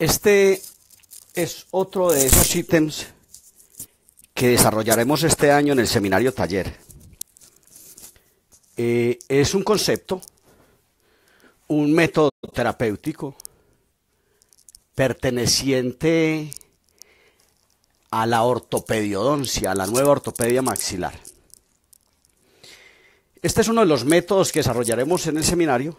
Este es otro de esos ítems que desarrollaremos este año en el seminario taller. Eh, es un concepto, un método terapéutico perteneciente a la ortopediodoncia, a la nueva ortopedia maxilar. Este es uno de los métodos que desarrollaremos en el seminario.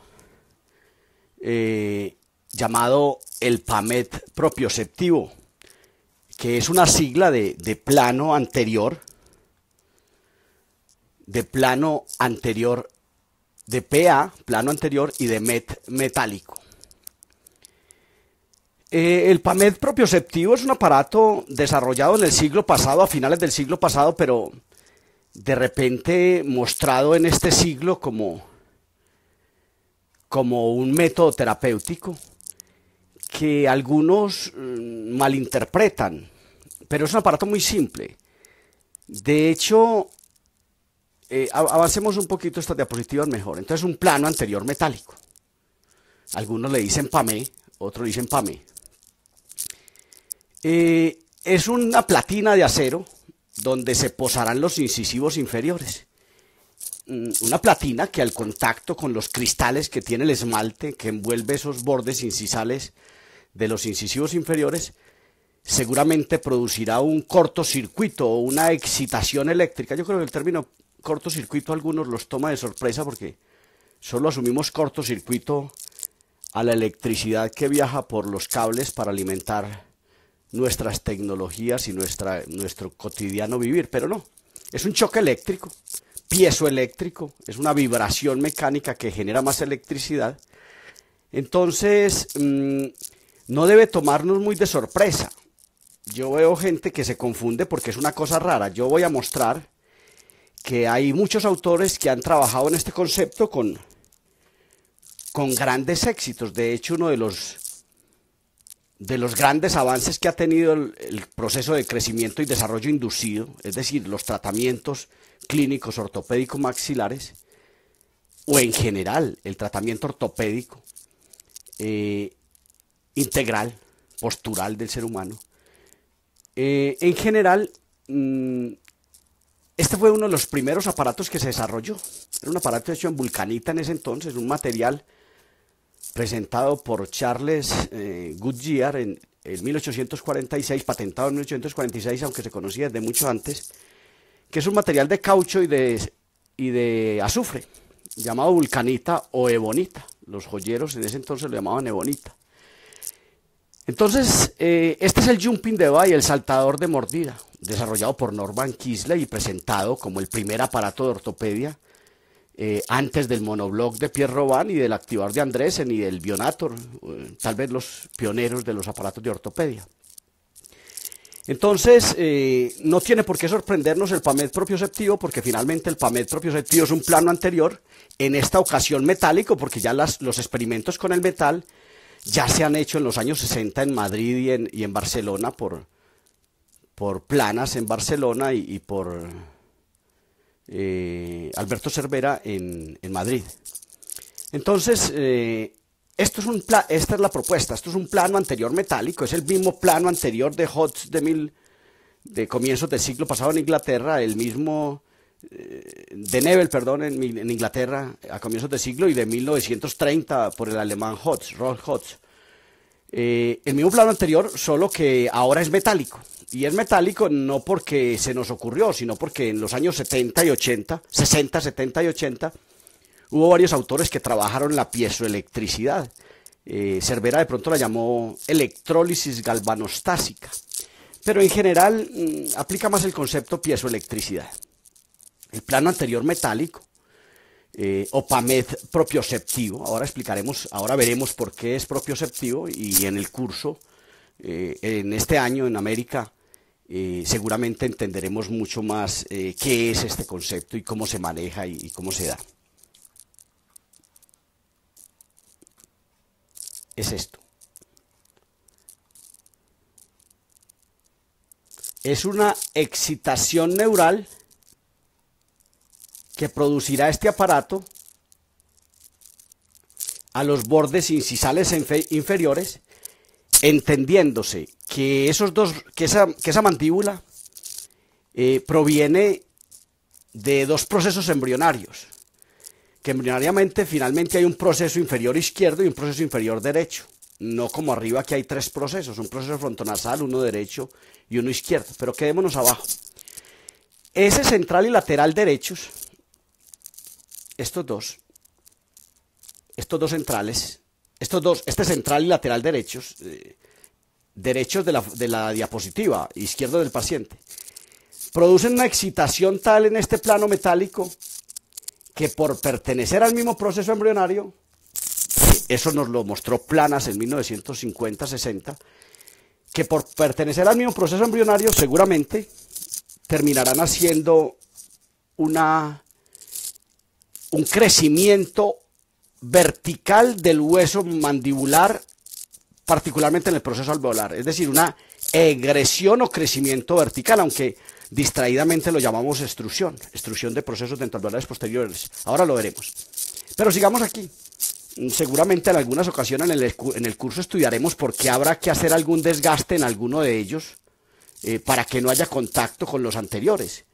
Eh, llamado el PAMET propioceptivo, que es una sigla de, plano anterior, de plano anterior, de PA, plano anterior, y de MET metálico. Eh, el PAMET propioceptivo es un aparato desarrollado en el siglo pasado, a finales del siglo pasado, pero de repente mostrado en este siglo como, como un método terapéutico que algunos mm, malinterpretan, pero es un aparato muy simple. De hecho, eh, avancemos un poquito esta diapositiva mejor. Entonces, un plano anterior metálico. Algunos le dicen PAME, otros dicen PAME. Eh, es una platina de acero donde se posarán los incisivos inferiores. Mm, una platina que al contacto con los cristales que tiene el esmalte, que envuelve esos bordes incisales, de los incisivos inferiores, seguramente producirá un cortocircuito o una excitación eléctrica. Yo creo que el término cortocircuito a algunos los toma de sorpresa porque solo asumimos cortocircuito a la electricidad que viaja por los cables para alimentar nuestras tecnologías y nuestra, nuestro cotidiano vivir, pero no, es un choque eléctrico, piezo eléctrico, es una vibración mecánica que genera más electricidad. Entonces, mm, no debe tomarnos muy de sorpresa. Yo veo gente que se confunde porque es una cosa rara. Yo voy a mostrar que hay muchos autores que han trabajado en este concepto con, con grandes éxitos. De hecho, uno de los, de los grandes avances que ha tenido el, proceso de crecimiento y desarrollo inducido, es decir, los tratamientos clínicos ortopédicos maxilares, o en general el tratamiento ortopédico, eh, integral, postural del ser humano. Eh, en general, mm, este fue uno de los primeros aparatos que se desarrolló. Era un aparato hecho en vulcanita en ese entonces, un material presentado por Charles eh, Goodyear en, 1846, patentado en 1846, aunque se conocía desde mucho antes, que es un material de caucho y de, y de azufre, llamado vulcanita o ebonita. Los joyeros en ese entonces lo llamaban ebonita. Entonces, eh, este es el jumping de Bay, el saltador de mordida, desarrollado por Norman Kisley y presentado como el primer aparato de ortopedia eh, antes del monobloc de Pierre Robin y del activador de Andresen y del Bionator, eh, tal vez los pioneros de los aparatos de ortopedia. Entonces, no tiene por qué sorprendernos el PAMED propioceptivo, porque finalmente el PAMED propioceptivo es un plano anterior, en esta ocasión metálico, porque ya los experimentos con el metal ya se han hecho en los años 60 en Madrid y en, Barcelona por, por Planas en Barcelona y, por eh, Alberto Cervera en, en Madrid. Entonces, eh, esto es un esta es la propuesta, esto es un plano anterior metálico, es el mismo plano anterior de Hodge de, mil, de comienzos del siglo pasado en Inglaterra, el mismo de Nebel, perdón, en, Inglaterra a comienzos del siglo y de 1930 por el alemán Hotz, Rolf Hotz. Eh, el mismo plano anterior, solo que ahora es metálico. Y es metálico no porque se nos ocurrió, sino porque en los años 70 y 80, 60, 70 y 80, hubo varios autores que trabajaron la piezoelectricidad. Eh, Cervera de pronto la llamó electrólisis galvanostásica. Pero en general mm, aplica más el concepto piezoelectricidad. El plano anterior metálico eh, o propioceptivo. Ahora explicaremos, ahora veremos por qué es propioceptivo y en el curso, eh, en este año en América, eh, seguramente entenderemos mucho más eh, qué es este concepto y cómo se maneja y, y cómo se da. Es esto. Es una excitación neural que producirá este aparato a los bordes incisales inferiores, entendiéndose que esos dos, que esa, mandíbula eh, proviene de dos procesos embrionarios, que embrionariamente finalmente hay un proceso inferior izquierdo y un proceso inferior derecho, no como arriba que hay tres procesos, un proceso frontonasal, uno derecho y uno izquierdo, pero quedémonos abajo. Ese central y lateral derechos estos dos, estos dos centrales, estos dos, este central y lateral derechos, eh, derechos de la, de la diapositiva, izquierdo del paciente, producen una excitación tal en este plano metálico que por pertenecer al mismo proceso embrionario, eso nos lo mostró Planas en 1950-60, que por pertenecer al mismo proceso embrionario seguramente terminarán haciendo una un crecimiento vertical del hueso mandibular, particularmente en el proceso alveolar, es decir, una egresión o crecimiento vertical, aunque distraídamente lo llamamos extrusión, extrusión de procesos dentalveolares posteriores. Ahora lo veremos. Pero sigamos aquí. Seguramente en algunas ocasiones en el, curso estudiaremos por qué habrá que hacer algún desgaste en alguno de ellos eh, para que no haya contacto con los anteriores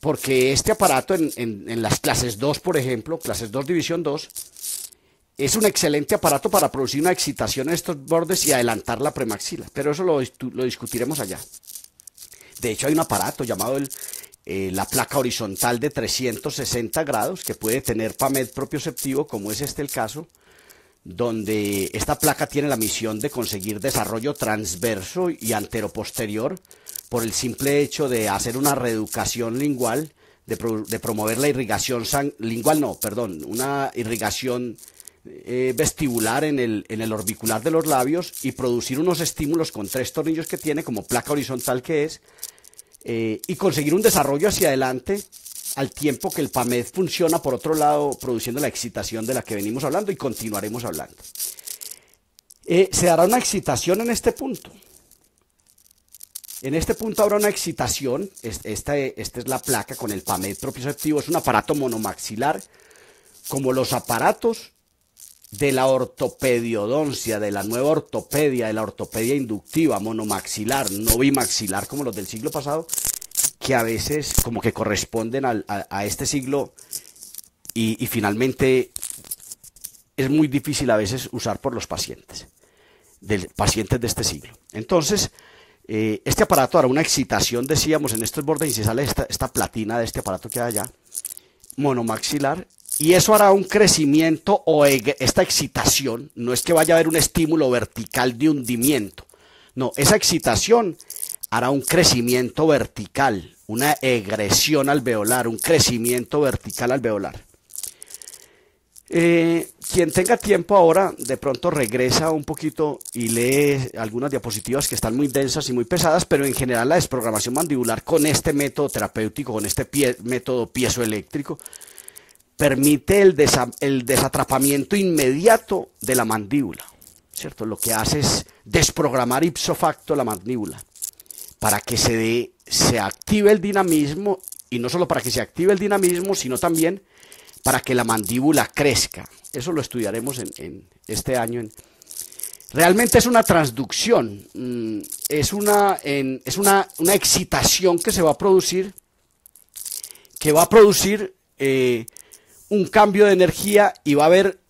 porque este aparato en, las clases 2, por ejemplo, clases 2, división 2, es un excelente aparato para producir una excitación en estos bordes y adelantar la premaxila, pero eso lo, discutiremos allá. De hecho, hay un aparato llamado eh, la placa horizontal de 360 grados que puede tener PAMED propioceptivo, como es este el caso, donde esta placa tiene la misión de conseguir desarrollo transverso y anteroposterior por el simple hecho de hacer una reeducación lingual, de, promover la irrigación sang, lingual, no, perdón, una irrigación eh, vestibular en el, en el orbicular de los labios y producir unos estímulos con tres tornillos que tiene como placa horizontal que es, eh, y conseguir un desarrollo hacia adelante al tiempo que el PAMED funciona, por otro lado, produciendo la excitación de la que venimos hablando y continuaremos hablando. Eh, se dará una excitación en este punto. En este punto habrá una excitación, esta, esta es la placa con el PAMED propioceptivo, es un aparato monomaxilar, como los aparatos de la ortopediodoncia, de la nueva ortopedia, de la ortopedia inductiva, monomaxilar, no bimaxilar como los del siglo pasado, que a veces como que corresponden a, este siglo y, finalmente es muy difícil a veces usar por los pacientes, del pacientes de este siglo. Entonces, eh, este aparato hará una excitación, decíamos, en estos bordes y se esta, esta platina de este aparato que hay allá, monomaxilar, y eso hará un crecimiento o esta excitación, no es que vaya a haber un estímulo vertical de hundimiento, no, esa excitación hará un crecimiento vertical una egresión alveolar, un crecimiento vertical alveolar. Eh, quien tenga tiempo ahora, de pronto regresa un poquito y lee algunas diapositivas que están muy densas y muy pesadas, pero en general la desprogramación mandibular con este método terapéutico, con este método piezoeléctrico, permite el, desatrapamiento inmediato de la mandíbula. ¿cierto? Lo que hace es desprogramar ipso facto la mandíbula para que se dé se active el dinamismo y no solo para que se active el dinamismo, sino también para que la mandíbula crezca. Eso lo estudiaremos en, este año. Realmente es una transducción, mm, es, una, es una, excitación que se va a producir, que va a producir eh, un cambio de energía y va a haber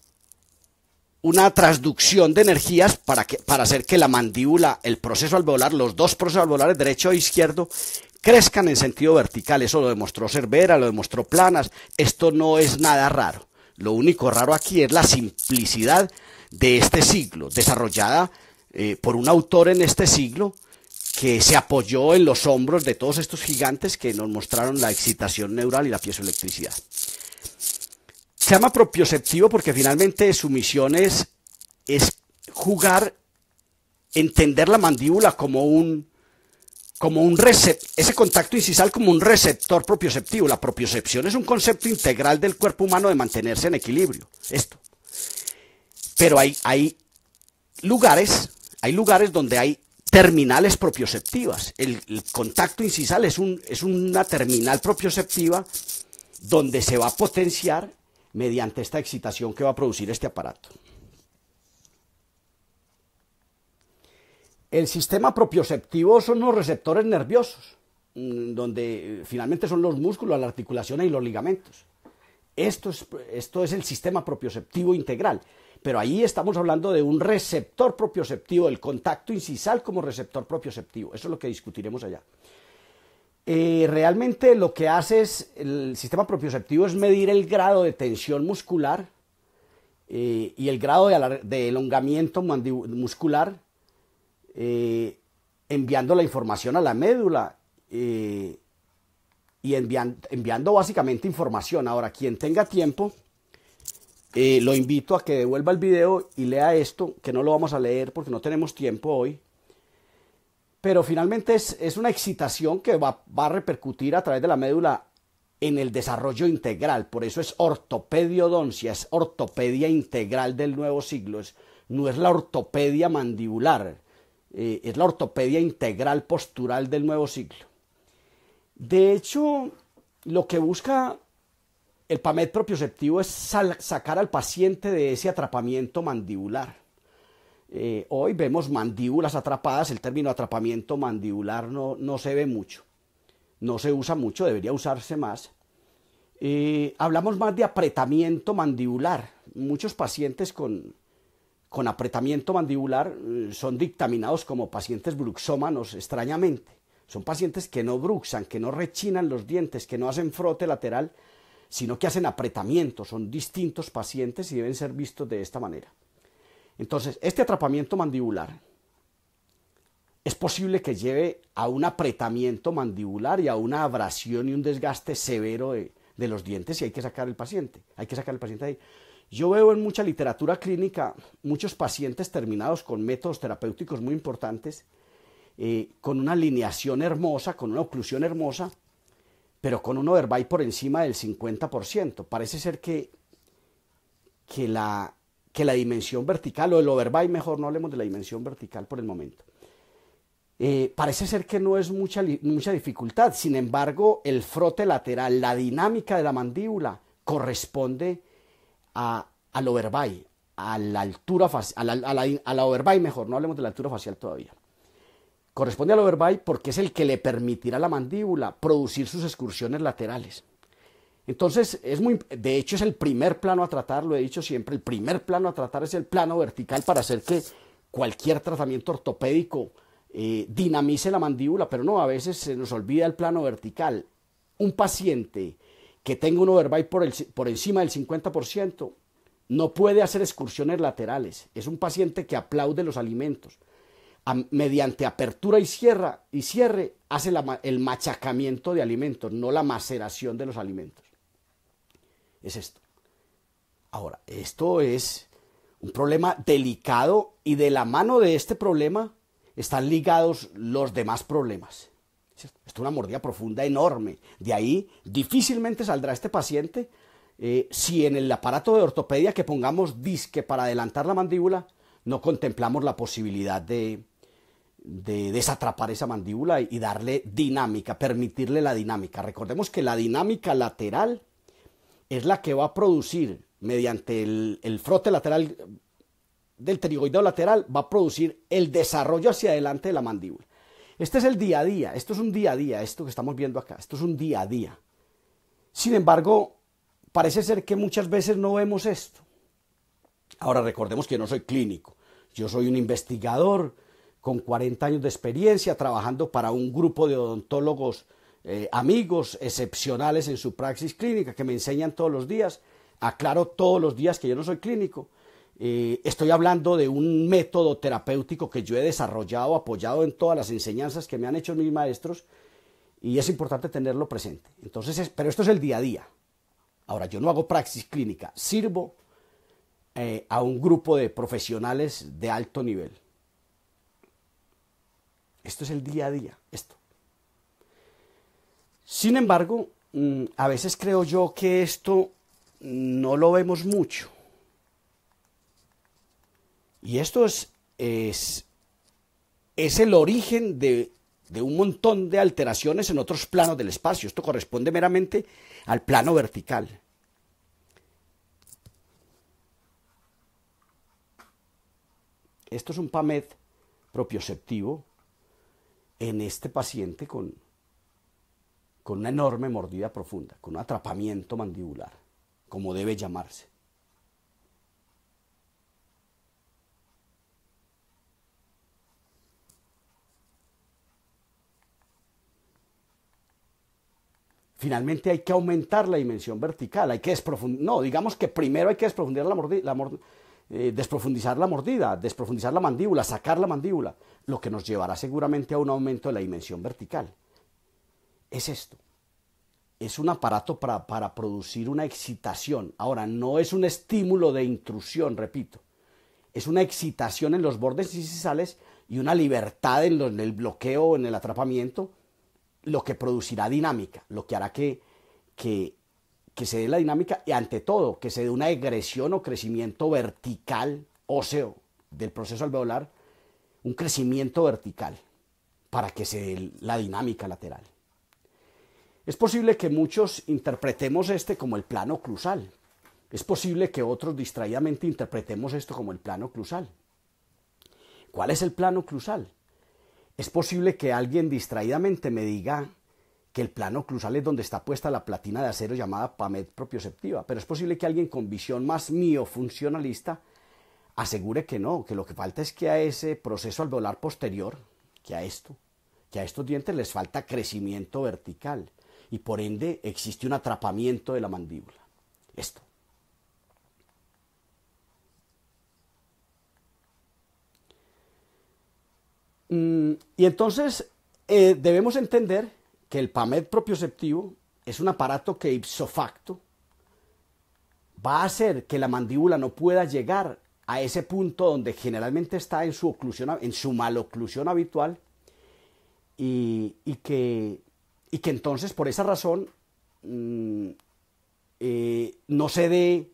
una transducción de energías para, que, para hacer que la mandíbula, el proceso alveolar, los dos procesos alveolares, derecho e izquierdo, crezcan en sentido vertical. Eso lo demostró Cervera, lo demostró Planas. Esto no es nada raro. Lo único raro aquí es la simplicidad de este siglo, desarrollada eh, por un autor en este siglo que se apoyó en los hombros de todos estos gigantes que nos mostraron la excitación neural y la piezoelectricidad. Se llama propioceptivo porque finalmente su misión es, jugar, entender la mandíbula como un, como un receptor, ese contacto incisal como un receptor propioceptivo. La propiocepción es un concepto integral del cuerpo humano de mantenerse en equilibrio. Esto. Pero hay, hay lugares, hay lugares donde hay terminales propioceptivas. El, contacto incisal es, un, es una terminal propioceptiva donde se va a potenciar mediante esta excitación que va a producir este aparato. El sistema propioceptivo son los receptores nerviosos, mm, donde eh, finalmente son los músculos, las articulaciones y los ligamentos. Esto es, esto es el sistema propioceptivo integral, pero ahí estamos hablando de un receptor propioceptivo, el contacto incisal como receptor propioceptivo. Eso es lo que discutiremos allá. Eh, realmente lo que hace es, el sistema propioceptivo es medir el grado de tensión muscular eh, y el grado de, elongamiento muscular, eh, enviando la información a la médula y enviando, básicamente información. Ahora, quien tenga tiempo, lo invito a que devuelva el video y lea esto, que no lo vamos a leer porque no tenemos tiempo hoy pero finalmente es, una excitación que va, a repercutir a través de la médula en el desarrollo integral. Por eso es ortopediodoncia, es ortopedia integral del nuevo siglo. no es la ortopedia mandibular, eh, es la ortopedia integral postural del nuevo siglo. De hecho, lo que busca el PAMED propioceptivo es sacar al paciente de ese atrapamiento mandibular. Eh, hoy vemos mandíbulas atrapadas, el término atrapamiento mandibular no, se ve mucho, no se usa mucho, debería usarse más. Eh, hablamos más de apretamiento mandibular. Muchos pacientes con, con apretamiento mandibular eh, son dictaminados como pacientes bruxómanos, extrañamente. Son pacientes que no bruxan, que no rechinan los dientes, que no hacen frote lateral, sino que hacen apretamiento. Son distintos pacientes y deben ser vistos de esta manera. Entonces, este atrapamiento mandibular es posible que lleve a un apretamiento mandibular y a una abrasión y un desgaste severo de, los dientes y hay que sacar al paciente, hay que sacar el paciente ahí. Yo veo en mucha literatura clínica muchos pacientes terminados con métodos terapéuticos muy importantes, eh, con una alineación hermosa, con una oclusión hermosa, pero con un overbite por encima del 50%. Parece ser que, que la, que la dimensión vertical o el overbuy, mejor no hablemos de la dimensión vertical por el momento. Eh, parece ser que no es mucha, mucha dificultad, sin embargo, el frote lateral, la dinámica de la mandíbula corresponde a, al overbuy, a la altura facial, a la, a, mejor, no hablemos de la altura facial todavía. Corresponde al overbuy porque es el que le permitirá a la mandíbula producir sus excursiones laterales. Entonces, es muy, de hecho es el primer plano a tratar, lo he dicho siempre, el primer plano a tratar es el plano vertical para hacer que cualquier tratamiento ortopédico eh, dinamice la mandíbula, pero no, a veces se nos olvida el plano vertical. Un paciente que tenga un overbite por, por encima del 50% no puede hacer excursiones laterales, es un paciente que aplaude los alimentos. mediante apertura y, cierra, y cierre hace el machacamiento de alimentos, no la maceración de los alimentos. Es esto. Ahora, esto es un problema delicado y de la mano de este problema están ligados los demás problemas. Esto es una mordida profunda enorme. De ahí difícilmente saldrá este paciente eh, si en el aparato de ortopedia que pongamos disque para adelantar la mandíbula no contemplamos la posibilidad de desatrapar esa mandíbula y darle dinámica, permitirle la dinámica. Recordemos que la dinámica lateral es la que va a producir, mediante el, frote lateral del pterigoideo lateral, va a producir el desarrollo hacia adelante de la mandíbula. Este es el día a día, esto es un día a día, esto que estamos viendo acá, esto es un día a día. Sin embargo, parece ser que muchas veces no vemos esto. Ahora recordemos que yo no soy clínico, yo soy un investigador con 40 años de experiencia trabajando para un grupo de odontólogos eh, amigos excepcionales en su praxis clínica que me enseñan todos los días. Aclaro todos los días que yo no soy clínico. Eh, estoy hablando de un método terapéutico que yo he desarrollado, apoyado en todas las enseñanzas que me han hecho mis maestros y es importante tenerlo presente. Entonces, pero esto es el día a día. Ahora, yo no hago praxis clínica, sirvo eh, a un grupo de profesionales de alto nivel. Esto es el día a día, esto. Sin embargo, mm, a veces creo yo que esto no lo vemos mucho. Y esto es, es, el origen de, de un montón de alteraciones en otros planos del espacio. Esto corresponde meramente al plano vertical. Esto es un PAMED propioceptivo en este paciente con con una enorme mordida profunda, con un atrapamiento mandibular, como debe llamarse. Finalmente hay que aumentar la dimensión vertical, hay que desprofundizar, no, digamos que primero hay que desprofundizar la mordida, eh, desprofundizar la mordida, desprofundizar la mandíbula, sacar la mandíbula, lo que nos llevará seguramente a un aumento de la dimensión vertical es esto. Es un aparato para, producir una excitación. Ahora, no es un estímulo de intrusión, repito. Es una excitación en los bordes y y una libertad en, el bloqueo, en el atrapamiento, lo que producirá dinámica, lo que hará que, que se dé la dinámica y ante todo que se dé una egresión o crecimiento vertical óseo del proceso alveolar, un crecimiento vertical para que se dé la dinámica lateral. Es posible que muchos interpretemos este como el plano clusal. Es posible que otros distraídamente interpretemos esto como el plano clusal. ¿Cuál es el plano clusal? Es posible que alguien distraídamente me diga que el plano clusal es donde está puesta la platina de acero llamada PAMED propioceptiva, pero es posible que alguien con visión más miofuncionalista asegure que no, que lo que falta es que a ese proceso alveolar posterior, que a esto, que a estos dientes les falta crecimiento vertical y por ende existe un atrapamiento de la mandíbula. Esto. Mm, y entonces eh, debemos entender que el PAMED propioceptivo es un aparato que ipso facto va a hacer que la mandíbula no pueda llegar a ese punto donde generalmente está en su oclusión, en su maloclusión habitual y que y que entonces por esa razón mm, eh, no se dé,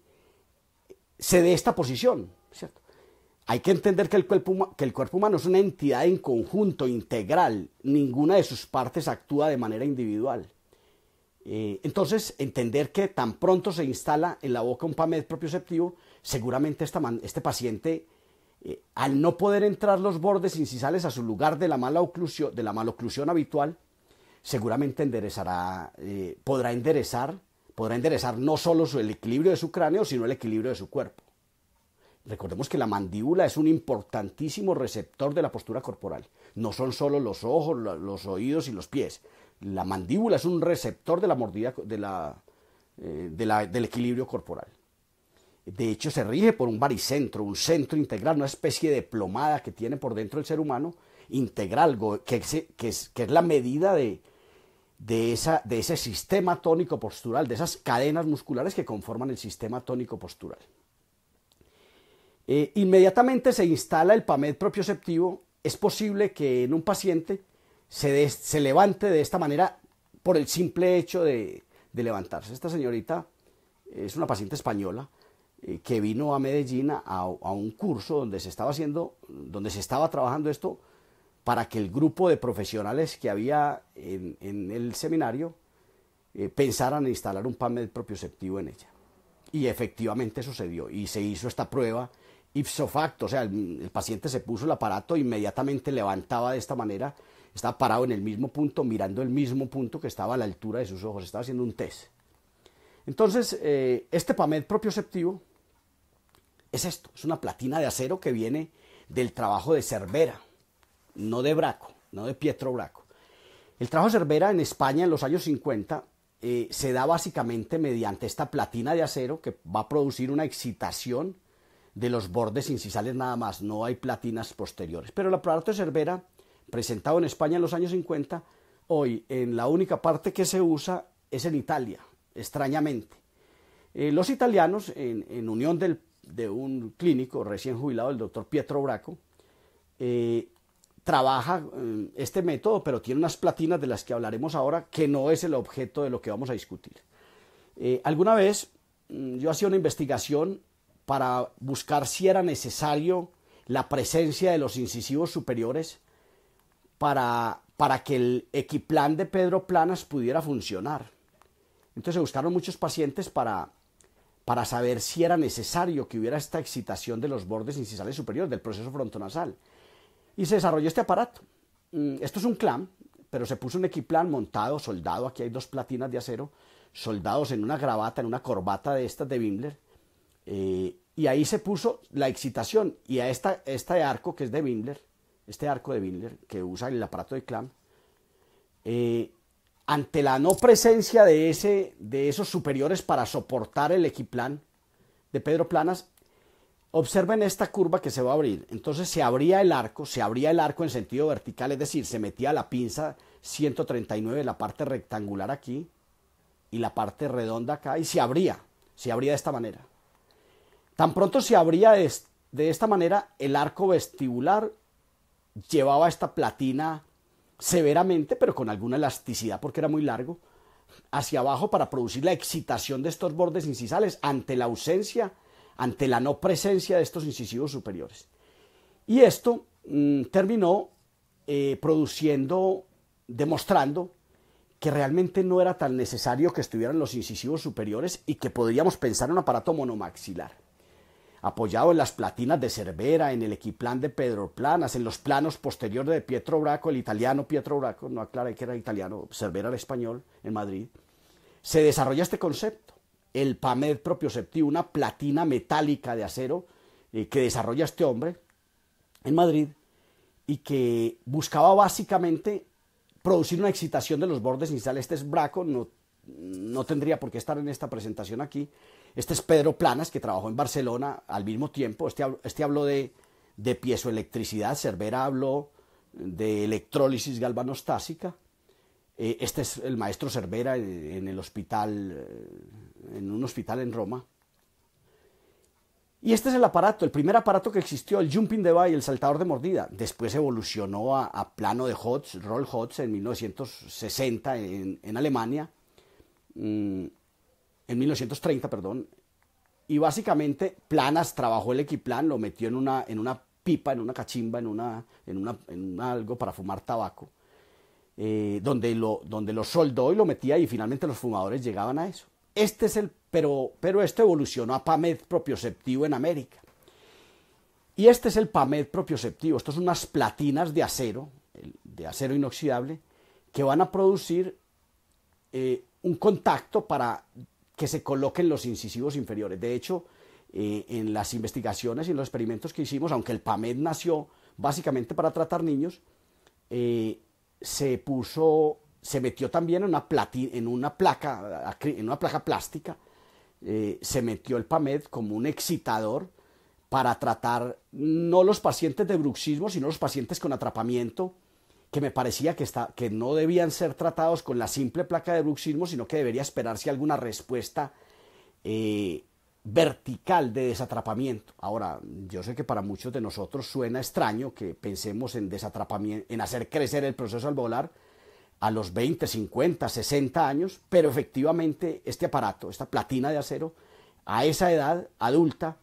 esta posición. Hay que entender que el, cuerpo, que el cuerpo humano es una entidad en conjunto, integral, ninguna de sus partes actúa de manera individual. Eh, entonces, entender que tan pronto se instala en la boca un PAMED propioceptivo, seguramente esta este paciente, eh, al no poder entrar los bordes incisales a su lugar de la mala oclusión, de la maloclusión habitual, seguramente enderezará, eh, podrá enderezar, podrá enderezar no solo el equilibrio de su cráneo, sino el equilibrio de su cuerpo. Recordemos que la mandíbula es un importantísimo receptor de la postura corporal. No son solo los ojos, los oídos y los pies. La mandíbula es un receptor de la mordida, eh, del equilibrio corporal. De hecho, se rige por un baricentro, un centro integral, una especie de plomada que tiene por dentro el ser humano, integral, que es la medida de, de, esa, de ese sistema tónico postural, de esas cadenas musculares que conforman el sistema tónico postural. Eh, inmediatamente se instala el PAMED propioceptivo, es posible que en un paciente se, levante de esta manera por el simple hecho de, de levantarse. Esta señorita es una paciente española eh, que vino a Medellín a, a, un curso donde se estaba haciendo, donde se estaba trabajando esto para que el grupo de profesionales que había en, el seminario eh, pensaran en instalar un PAMED propioceptivo en ella. Y efectivamente sucedió y se hizo esta prueba ipso facto, o sea, el, paciente se puso el aparato, inmediatamente levantaba de esta manera, estaba parado en el mismo punto, mirando el mismo punto que estaba a la altura de sus ojos, estaba haciendo un test. Entonces, eh, este PAMED propioceptivo es esto, es una platina de acero que viene del trabajo de Cervera, no de Braco, no de Pietro Braco. El trabajo Cervera en España en los años 50 eh, se da básicamente mediante esta platina de acero que va a producir una excitación de los bordes incisales nada más, no hay platinas posteriores. Pero el aparato de Cervera, presentado en España en los años 50, hoy en la única parte que se usa es en Italia, extrañamente. Eh, los italianos, en, unión de un clínico recién jubilado, el doctor Pietro Braco, eh, trabaja eh, este método, pero tiene unas platinas de las que hablaremos ahora, que no es el objeto de lo que vamos a discutir. Eh, alguna vez mm, yo hacía una investigación para buscar si era necesario la presencia de los incisivos superiores para, para que el equiplan de Pedro Planas pudiera funcionar. Entonces se buscaron muchos pacientes para, para saber si era necesario que hubiera esta excitación de los bordes incisales superiores, del proceso frontonasal. Y se desarrolló este aparato. Mm, esto es un clam, pero se puso un equiplan montado, soldado, aquí hay dos platinas de acero, soldados en una gravata, en una corbata de estas de Wimbler, eh, y ahí se puso la excitación, y a esta, esta arco que es de Wimbler, este arco de Wimbler que usa el aparato de clam, eh, ante la no presencia de, ese, de esos superiores para soportar el equiplan de Pedro Planas, Observen esta curva que se va a abrir. Entonces se abría el arco, se abría el arco en sentido vertical, es decir, se metía la pinza 139, la parte rectangular aquí y la parte redonda acá, y se abría, se abría de esta manera. Tan pronto se abría de, de esta manera, el arco vestibular llevaba esta platina severamente, pero con alguna elasticidad porque era muy largo, hacia abajo para producir la excitación de estos bordes incisales ante la ausencia ante la no presencia de estos incisivos superiores. Y esto mm, terminó eh, produciendo, demostrando que realmente no era tan necesario que estuvieran los incisivos superiores y que podríamos pensar en un aparato monomaxilar, apoyado en las platinas de Cervera, en el equiplán de Pedro Planas, en los planos posteriores de Pietro Braco, el italiano Pietro Braco, no aclara que era italiano, Cervera era español en Madrid, se desarrolla este concepto el PAMED propioceptivo, una platina metálica de acero eh, que desarrolla este hombre en Madrid y que buscaba básicamente producir una excitación de los bordes iniciales. Este es Braco, no, no tendría por qué estar en esta presentación aquí. Este es Pedro Planas, que trabajó en Barcelona al mismo tiempo. Este, este habló de, de piezoelectricidad, Cervera habló de electrólisis galvanostásica. Eh, este es el maestro Cervera eh, en, el hospital, eh, en un hospital en Roma. Y este es el aparato, el primer aparato que existió, el jumping de device, el saltador de mordida. Después evolucionó a, plano de Hots, Roll Hotz, en 1960 en, Alemania, mm, en 1930, perdón. Y básicamente Planas trabajó el equiplan, lo metió en una, en una pipa, en una cachimba, en, una, en, en algo para fumar tabaco eh, donde, lo, donde lo soldó y lo metía y finalmente los fumadores llegaban a eso. Este es el, pero, pero esto evolucionó a PAMED propioceptivo en América. Y este es el PAMED propioceptivo. esto son unas platinas de acero, de acero inoxidable, que van a producir eh, un contacto para que se coloquen los incisivos inferiores. De hecho, eh, en las investigaciones y en los experimentos que hicimos, aunque el PAMED nació básicamente para tratar niños, eh, se puso, se metió también en una, en una placa, en una placa plástica, eh, se metió el PAMED como un excitador para tratar no los pacientes de bruxismo, sino los pacientes con atrapamiento, que me parecía que, está, que no debían ser tratados con la simple placa de bruxismo, sino que debería esperarse alguna respuesta eh, vertical de desatrapamiento. Ahora, yo sé que para muchos de nosotros suena extraño que pensemos en desatrapamiento, en hacer crecer el proceso alveolar a los 20, 50, 60 años, pero efectivamente este aparato, esta platina de acero, a esa edad adulta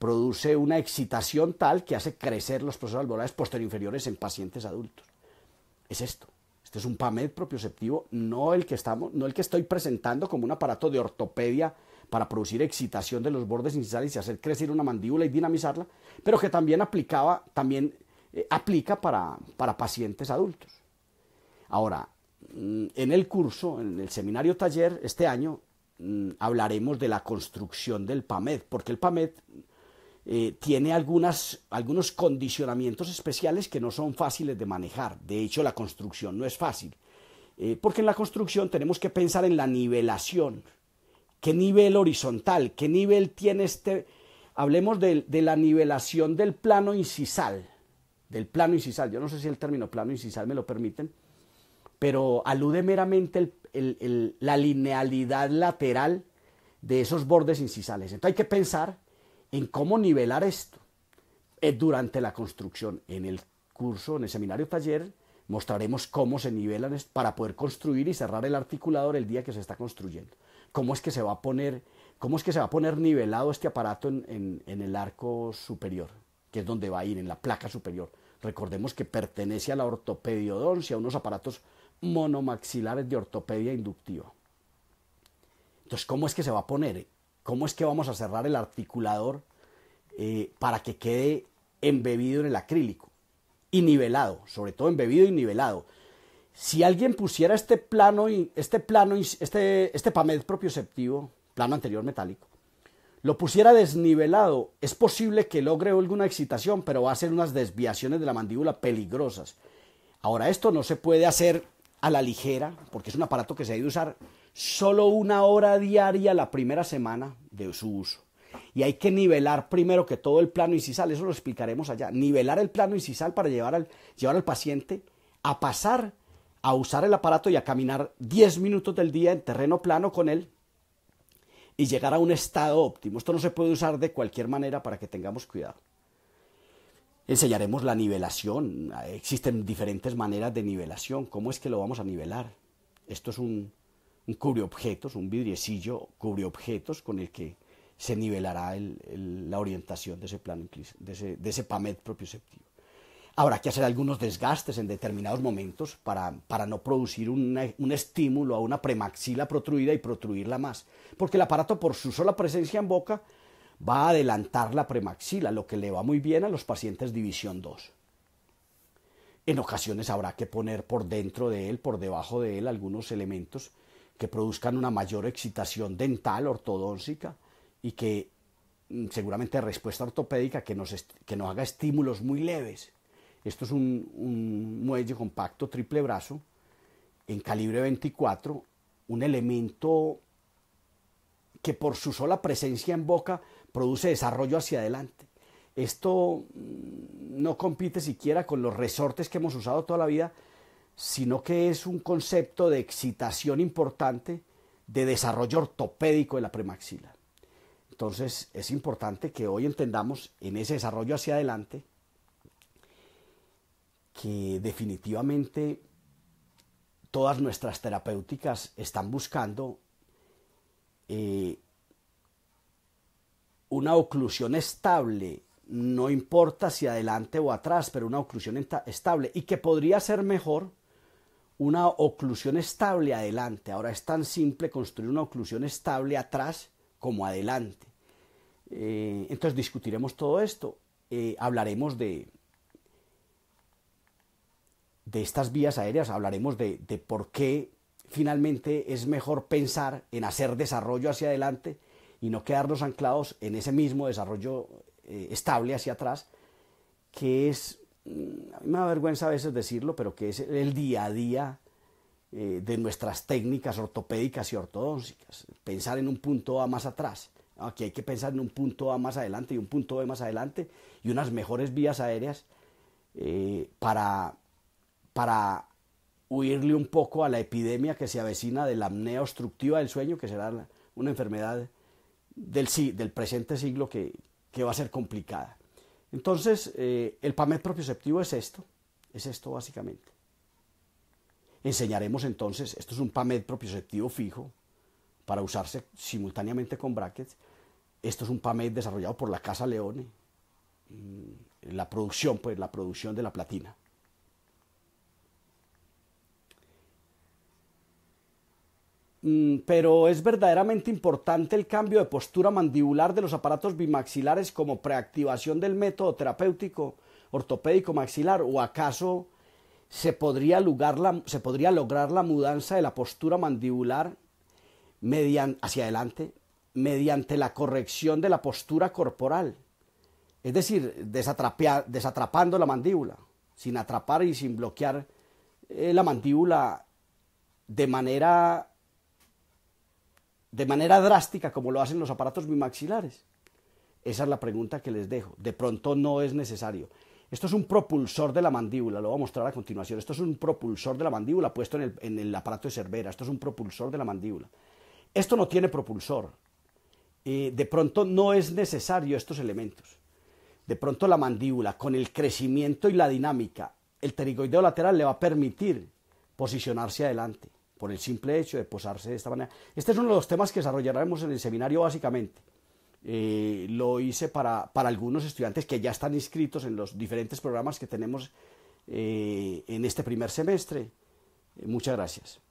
produce una excitación tal que hace crecer los procesos alveolares posterior-inferiores en pacientes adultos. Es esto. Este es un PAMED propioceptivo, no el que estamos, no el que estoy presentando como un aparato de ortopedia para producir excitación de los bordes incisales y hacer crecer una mandíbula y dinamizarla, pero que también aplicaba, también eh, aplica para, pacientes adultos. Ahora, mm, en el curso, en el seminario taller, este año mm, hablaremos de la construcción del PAMED, porque el PAMED eh, tiene algunos condicionamientos especiales que no son fáciles de manejar. De hecho, la construcción no es fácil, eh, porque en la construcción tenemos que pensar en la nivelación ¿Qué nivel horizontal? ¿Qué nivel tiene este? Hablemos de, la nivelación del plano incisal, del plano incisal. Yo no sé si el término plano incisal me lo permiten, pero alude meramente la linealidad lateral de esos bordes incisales. Entonces hay que pensar en cómo nivelar esto eh, durante la construcción. En el curso, en el seminario taller, mostraremos cómo se nivelan para poder construir y cerrar el articulador el día que se está construyendo cómo es que se va a poner, cómo es que se va a poner nivelado este aparato en, el arco superior, que es donde va a ir, en la placa superior. Recordemos que pertenece a la ortopediodoncia, a unos aparatos monomaxilares de ortopedia inductiva. Entonces, ¿cómo es que se va a poner? ¿Cómo es que vamos a cerrar el articulador eh, para que quede embebido en el acrílico y nivelado, sobre todo embebido y nivelado? Si alguien pusiera este plano, este plano, este, este PAMED propioceptivo, plano anterior metálico, lo pusiera desnivelado, es posible que logre alguna excitación, pero va a ser unas desviaciones de la mandíbula peligrosas. Ahora, esto no se puede hacer a la ligera, porque es un aparato que se debe usar solo una hora diaria la primera semana de su uso. Y hay que nivelar primero que todo el plano incisal, eso lo explicaremos allá. Nivelar el plano incisal para llevar llevar al paciente a pasar a usar el aparato y a caminar 10 minutos del día en terreno plano con él y llegar a un estado óptimo. Esto no se puede usar de cualquier manera para que tengamos cuidado. Enseñaremos la nivelación. Existen diferentes maneras de nivelación. ¿Cómo es que lo vamos a nivelar? Esto es un, cubre cubreobjetos, un vidriecillo cubreobjetos con el que se nivelará la orientación de ese plano de ese, de ese PAMED propioceptivo. Habrá que hacer algunos desgastes en determinados momentos para, no producir un estímulo a una premaxila protruida y protruirla más, porque el aparato por su sola presencia en boca va a adelantar la premaxila, lo que le va muy bien a los pacientes división 2. En ocasiones habrá que poner por dentro de él, por debajo de él, algunos elementos que produzcan una mayor excitación dental ortodónsica y que mm, seguramente respuesta ortopédica que nos, que nos haga estímulos muy leves esto es un, muelle compacto triple brazo en calibre 24, un elemento que por su sola presencia en boca produce desarrollo hacia adelante. Esto mm, no compite siquiera con los resortes que hemos usado toda la vida, sino que es un concepto de excitación importante, de desarrollo ortopédico de la premaxila. Entonces es importante que hoy entendamos en ese desarrollo hacia adelante que definitivamente todas nuestras terapéuticas están buscando eh, una oclusión estable, no importa si adelante o atrás, pero una oclusión estable y que podría ser mejor una oclusión estable adelante. Ahora es tan simple construir una oclusión estable atrás como adelante. Eh, entonces discutiremos todo esto, eh, hablaremos de, de estas vías aéreas hablaremos de, por qué finalmente es mejor pensar en hacer desarrollo hacia adelante y no quedarnos anclados en ese mismo desarrollo eh, estable hacia atrás, que es, mm, a mí me da vergüenza a veces decirlo, pero que es el día a día eh, de nuestras técnicas ortopédicas y ortodónticas. Pensar en un punto A más atrás. Aquí hay que pensar en un punto A más adelante y un punto B más adelante y unas mejores vías aéreas eh, para para huirle un poco a la epidemia que se avecina de la apnea obstructiva del sueño, que será una enfermedad del, del presente siglo que, va a ser complicada. Entonces, eh, el PAMED propioceptivo es esto, es esto básicamente. Enseñaremos entonces, esto es un PAMED propioceptivo fijo para usarse simultáneamente con brackets. Esto es un PAMED desarrollado por la Casa Leone, mm, la producción, pues la producción de la platina. Mm, pero es verdaderamente importante el cambio de postura mandibular de los aparatos bimaxilares como preactivación del método terapéutico ortopédico maxilar o acaso se podría, se podría lograr la mudanza de la postura mandibular hacia adelante mediante la corrección de la postura corporal, es decir, desatrapando la mandíbula, sin atrapar y sin bloquear eh, la mandíbula de manera de manera drástica como lo hacen los aparatos bimaxilares? Esa es la pregunta que les dejo. De pronto no es necesario. Esto es un propulsor de la mandíbula, lo voy a mostrar a continuación. Esto es un propulsor de la mandíbula puesto en el, aparato de Cervera. Esto es un propulsor de la mandíbula. Esto no tiene propulsor. Eh, de pronto no es necesario estos elementos. De pronto la mandíbula, con el crecimiento y la dinámica, el pterigoideo lateral le va a permitir posicionarse adelante por el simple hecho de posarse de esta manera. Este es uno de los temas que desarrollaremos en el seminario básicamente. Eh, lo hice para, algunos estudiantes que ya están inscritos en los diferentes programas que tenemos eh, en este primer semestre. Eh, muchas gracias.